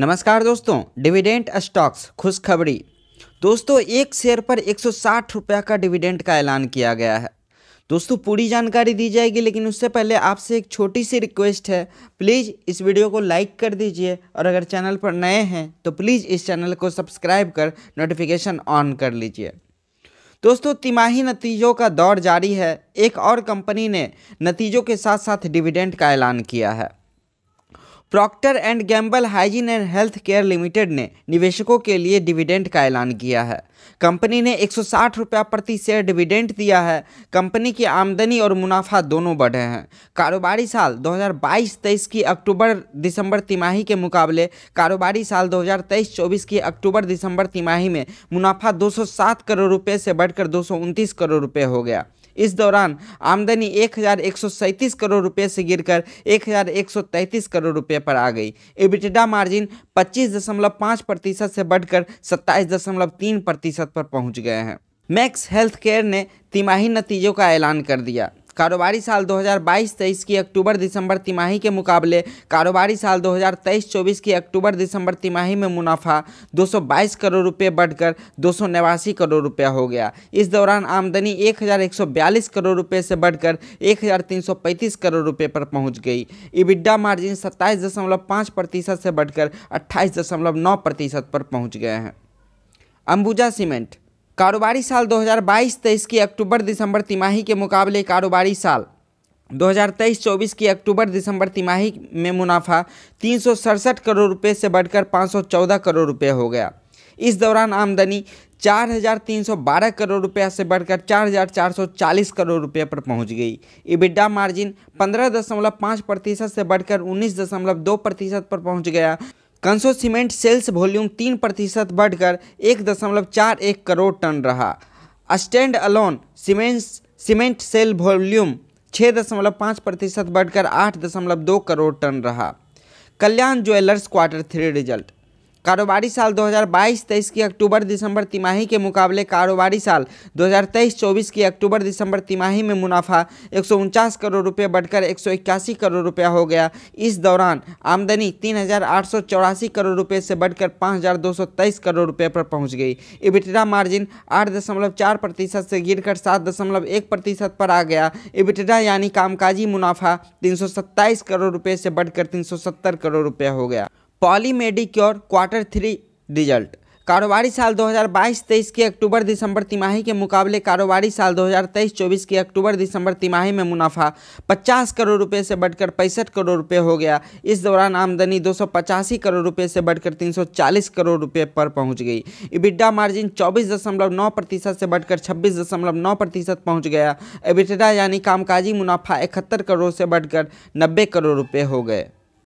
नमस्कार दोस्तों dividend stocks खुशखबरी दोस्तों एक शेयर पर एक सौ का डिविडेंट का ऐलान किया गया है दोस्तों पूरी जानकारी दी जाएगी लेकिन उससे पहले आपसे एक छोटी सी रिक्वेस्ट है प्लीज़ इस वीडियो को लाइक कर दीजिए और अगर चैनल पर नए हैं तो प्लीज़ इस चैनल को सब्सक्राइब कर नोटिफिकेशन ऑन कर लीजिए दोस्तों तिमाही नतीजों का दौर जारी है एक और कंपनी ने नतीजों के साथ साथ डिविडेंट का ऐलान किया है Procter and Gamble hygiene and health care limited ने निवेशकों के लिए डिविडेंड का ऐलान किया है कंपनी ने एक रुपया प्रति शेयर डिविडेंड दिया है कंपनी की आमदनी और मुनाफा दोनों बढ़े हैं कारोबारी साल 2022-23 की अक्टूबर दिसंबर तिमाही के मुकाबले कारोबारी साल 2023-24 की अक्टूबर दिसंबर तिमाही में मुनाफा 207 करोड़ रुपये से बढ़कर दो करोड़ रुपये हो गया इस दौरान आमदनी एक करोड़ रुपये से गिर कर करोड़ रुपये पर आ गई एबिटिडा मार्जिन पच्चीस प्रतिशत से बढ़कर तीन प्रतिशत पर पहुंच गए हैं मैक्स हेल्थ केयर ने तिमाही नतीजों का ऐलान कर दिया कारोबारी साल 2022-23 की अक्टूबर दिसंबर तिमाही के मुकाबले कारोबारी साल 2023-24 की अक्टूबर दिसंबर तिमाही में मुनाफा 222 करोड़ रुपये बढ़कर दो करोड़ रुपया हो गया इस दौरान आमदनी एक करोड़ रुपये से बढ़कर एक करोड़ रुपये पर पहुँच गई इबिडा मार्जिन सत्ताईस प्रतिशत से बढ़कर नौ प्रतिशत पर पहुंच गए हैं अंबुजा सीमेंट कारोबारी साल 2022-23 की अक्टूबर दिसंबर तिमाही के मुकाबले कारोबारी साल 2023-24 की अक्टूबर दिसंबर तिमाही में मुनाफा तीन करोड़ रुपये से बढ़कर पाँच करोड़ रुपये हो गया इस दौरान आमदनी 4,312 करोड़ रुपये से बढ़कर 4,440 करोड़ रुपये पर पहुंच गई इबिडा मार्जिन 15.5 प्रतिशत से बढ़कर 19.2 प्रतिशत पर पहुंच गया कंसो सीमेंट सेल्स वॉल्यूम तीन प्रतिशत बढ़कर एक दशमलव चार एक करोड़ टन रहा standalone cement cement sale volume छः दशमलव पाँच प्रतिशत बढ़कर आठ दशमलव दो करोड़ टन रहा Kalyan jewellers quarter three result कारोबारी साल 2022-23 की अक्टूबर दिसंबर तिमाही के मुकाबले कारोबारी साल 2023-24 की अक्टूबर दिसंबर तिमाही में मुनाफा एक करोड़ रुपये बढ़कर एक करोड़ रुपया हो गया इस दौरान आमदनी तीन करोड़ रुपये से बढ़कर 5,223 करोड़ रुपये पर पहुंच गई इबिटरा मार्जिन 8.4 प्रतिशत से गिरकर 7.1 प्रतिशत पर आ गया इबिटरा यानी कामकाजी मुनाफा तीन करोड़ रुपये से बढ़कर तीन करोड़ रुपया हो गया Poly Medicure quarter three result कारोबारी साल 2022-23 के अक्टूबर दिसंबर तिमाही के मुकाबले कारोबारी साल 2023-24 के अक्टूबर दिसंबर तिमाही में मुनाफा 50 करोड़ रुपए से बढ़कर पैंसठ करोड़ रुपए हो गया इस दौरान आमदनी दो करोड़ रुपए से बढ़कर 340 करोड़ रुपए पर पहुंच गई इबिडा मार्जिन 24.9 प्रतिशत से बढ़कर 26.9 प्रतिशत पहुँच गया एबिटडा यानी कामकाजी मुनाफा इकहत्तर करोड़ से बढ़कर नब्बे करोड़ रुपये हो गए